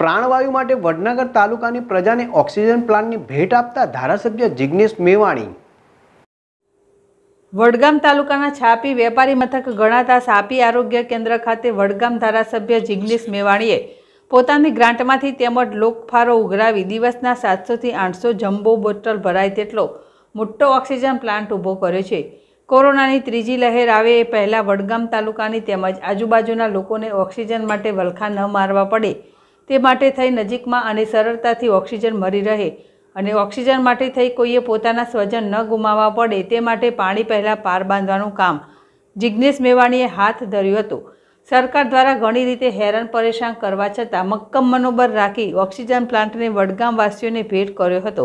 પ્રાણવાયુ માટે વડનગર તાલુકાની પ્રજાને ઓક્સિજન પ્લાન્ટની ભેટ આપતા ધારાસભ્ય જિગ્નેશ મેવાણી વડગામ તાલુકાના છાપી વેપારી મથક ગણાતા સાપી આરોગ્ય કેન્દ્ર ખાતે વડગામ ધારાસભ્ય જિગ્નેશ મેવાણીએ પોતાની ગ્રાન્ટમાંથી તેમજ લોકફારો ઉઘરાવી દિવસના સાતસોથી આઠસો જમ્બો બોટલ ભરાય તેટલો મોટો ઓક્સિજન પ્લાન્ટ ઊભો કર્યો છે કોરોનાની ત્રીજી લહેર આવે એ પહેલાં વડગામ તાલુકાની તેમજ આજુબાજુના લોકોને ઓક્સિજન માટે વલખા ન મારવા પડે તે માટે થઈ નજીકમાં અને સરળતાથી ઓક્સિજન મળી રહે અને ઓક્સિજન માટે થઈ કોઈએ પોતાના સ્વજન ન ગુમાવવા પડે તે માટે પાણી પહેલાં પાર બાંધવાનું કામ જિજ્ઞેશ મેવાણીએ હાથ ધર્યું હતું સરકાર દ્વારા ઘણી રીતે હેરાન પરેશાન કરવા છતાં મક્કમ મનોબળ રાખી ઓક્સિજન પ્લાન્ટને વડગામવાસીઓને ભેટ કર્યો હતો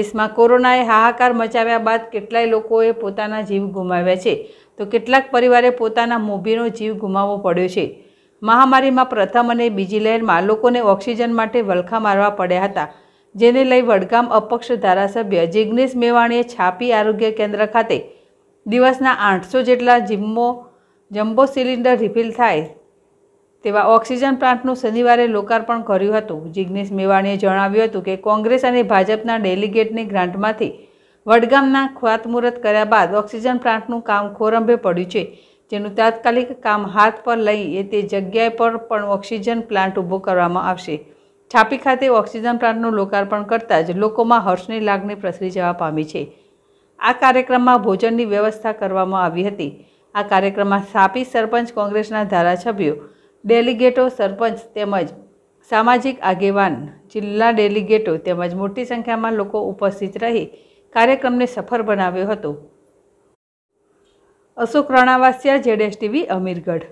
દેશમાં કોરોનાએ હાહાકાર મચાવ્યા બાદ કેટલાય લોકોએ પોતાના જીવ ગુમાવ્યા છે તો કેટલાક પરિવારે પોતાના મોભીનો જીવ ગુમાવવો પડ્યો છે મહામારીમાં પ્રથમ અને બીજી લહેરમાં લોકોને ઓક્સિજન માટે વલખા મારવા પડ્યા હતા જેને લઈ વડગામ અપક્ષ ધારાસભ્ય જિગ્નેશ મેવાણીએ છાપી આરોગ્ય કેન્દ્ર ખાતે દિવસના આઠસો જેટલા જિમ્મો જમ્બો સિલિન્ડર રિફિલ થાય તેવા ઓક્સિજન પ્લાન્ટનું શનિવારે લોકાર્પણ કર્યું હતું જિગ્નેશ મેવાણીએ જણાવ્યું હતું કે કોંગ્રેસ અને ભાજપના ડેલિગેટની ગ્રાન્ટમાંથી વડગામના ખાતમુહૂર્ત કર્યા બાદ ઓક્સિજન પ્લાન્ટનું કામ ખોરંભે પડ્યું છે જેનું તાત્કાલિક કામ હાથ પર લઈ એ તે જગ્યાએ પર પણ ઓક્સિજન પ્લાન્ટ ઊભો કરવામાં આવશે છાપી ખાતે ઓક્સિજન પ્લાન્ટનું લોકાર્પણ કરતાં જ લોકોમાં હર્ષની લાગણી પ્રસરી જવા પામી છે આ કાર્યક્રમમાં ભોજનની વ્યવસ્થા કરવામાં આવી હતી આ કાર્યક્રમમાં સાપી સરપંચ કોંગ્રેસના ધારાસભ્યો ડેલિગેટો સરપંચ તેમજ સામાજિક આગેવાન જિલ્લા ડેલિગેટો તેમજ મોટી સંખ્યામાં લોકો ઉપસ્થિત રહી કાર્યક્રમને સફળ બનાવ્યો હતો અશોક રણાવાસિયા જેડ ટીવી અમીરગઢ